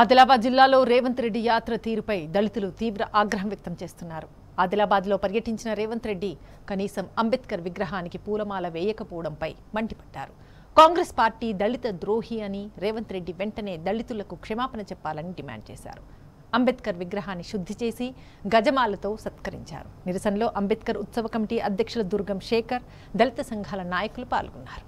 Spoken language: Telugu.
ఆదిలాబాద్ జిల్లాలో రేవంత్ రెడ్డి యాత్ర తీరుపై దళితులు తీవ్ర ఆగ్రహం వ్యక్తం చేస్తున్నారు ఆదిలాబాద్లో పర్యటించిన రేవంత్ రెడ్డి కనీసం అంబేద్కర్ విగ్రహానికి పూలమాల వేయకపోవడంపై మండిపడ్డారు కాంగ్రెస్ పార్టీ దళిత ద్రోహి అని రేవంత్ రెడ్డి వెంటనే దళితులకు క్షమాపణ చెప్పాలని డిమాండ్ చేశారు అంబేద్కర్ విగ్రహాన్ని శుద్ధి చేసి గజమాలతో సత్కరించారు నిరసనలో అంబేద్కర్ ఉత్సవ కమిటీ అధ్యక్షుల దుర్గం శేఖర్ దళిత సంఘాల నాయకులు పాల్గొన్నారు